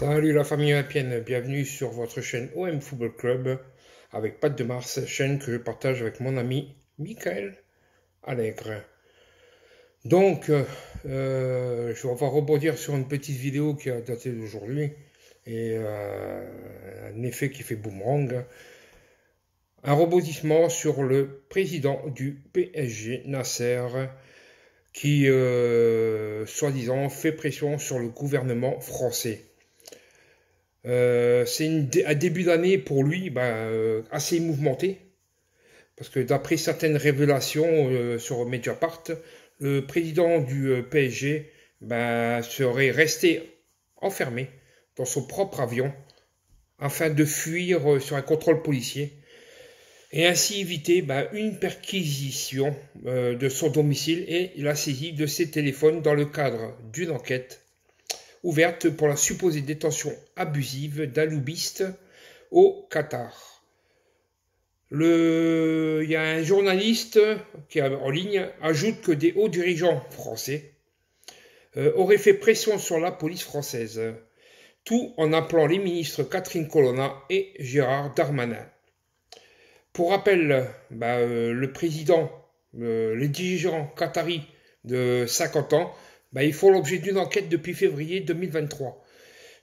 Salut la famille mapienne, bienvenue sur votre chaîne OM Football Club avec Pat de Mars, chaîne que je partage avec mon ami Michael Allègre. Donc, euh, je vais rebondir sur une petite vidéo qui a daté d'aujourd'hui et euh, un effet qui fait boomerang. Un rebondissement sur le président du PSG, Nasser, qui, euh, soi-disant, fait pression sur le gouvernement français. Euh, c'est un début d'année pour lui ben, euh, assez mouvementé. Parce que d'après certaines révélations euh, sur Mediapart, le président du PSG ben, serait resté enfermé dans son propre avion afin de fuir sur un contrôle policier et ainsi éviter ben, une perquisition de son domicile et la saisie de ses téléphones dans le cadre d'une enquête ouverte pour la supposée détention abusive d'un au Qatar. Le... Il y a un journaliste qui en ligne ajoute que des hauts dirigeants français euh, auraient fait pression sur la police française, tout en appelant les ministres Catherine Colonna et Gérard Darmanin. Pour rappel, bah, euh, le président, euh, le dirigeant qatari de 50 ans, bah, ils font l'objet d'une enquête depuis février 2023.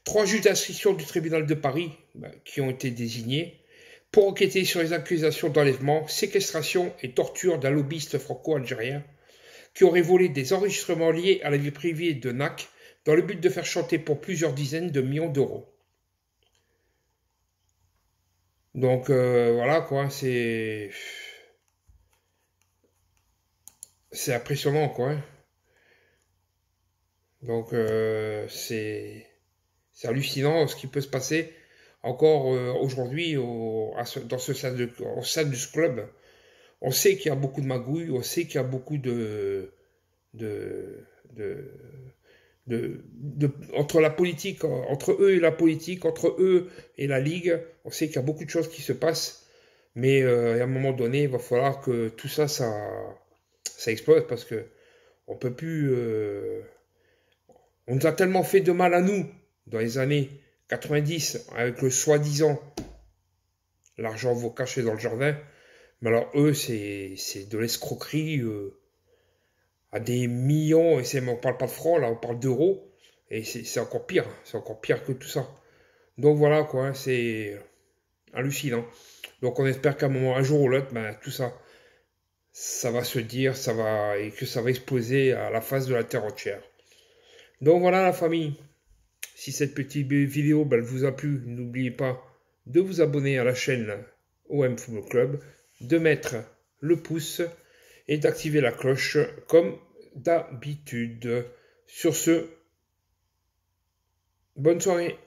Trois juges d'inscription du tribunal de Paris, bah, qui ont été désignés, pour enquêter sur les accusations d'enlèvement, séquestration et torture d'un lobbyiste franco-algérien qui aurait volé des enregistrements liés à la vie privée de NAC dans le but de faire chanter pour plusieurs dizaines de millions d'euros. Donc euh, voilà quoi, c'est. C'est impressionnant quoi. Hein. Donc euh, c'est hallucinant ce qui peut se passer encore euh, aujourd'hui au, dans ce sein, de, au ce club. On sait qu'il y a beaucoup de magouilles, on sait qu'il y a beaucoup de, de, de, de, entre la politique, entre eux et la politique, entre eux et la ligue. On sait qu'il y a beaucoup de choses qui se passent, mais euh, à un moment donné, il va falloir que tout ça, ça, ça explose parce que on peut plus. Euh, on nous a tellement fait de mal à nous dans les années 90 avec le soi-disant l'argent vaut caché dans le jardin. Mais alors eux, c'est de l'escroquerie euh, à des millions, et on ne parle pas de francs, là on parle d'euros, et c'est encore pire, hein, c'est encore pire que tout ça. Donc voilà quoi, hein, c'est hallucinant. Donc on espère qu'à un moment, un jour ou l'autre, ben, tout ça, ça va se dire, ça va, et que ça va exploser à la face de la terre entière. Donc voilà la famille. Si cette petite vidéo ben, vous a plu, n'oubliez pas de vous abonner à la chaîne OM Football Club, de mettre le pouce et d'activer la cloche comme d'habitude. Sur ce, bonne soirée.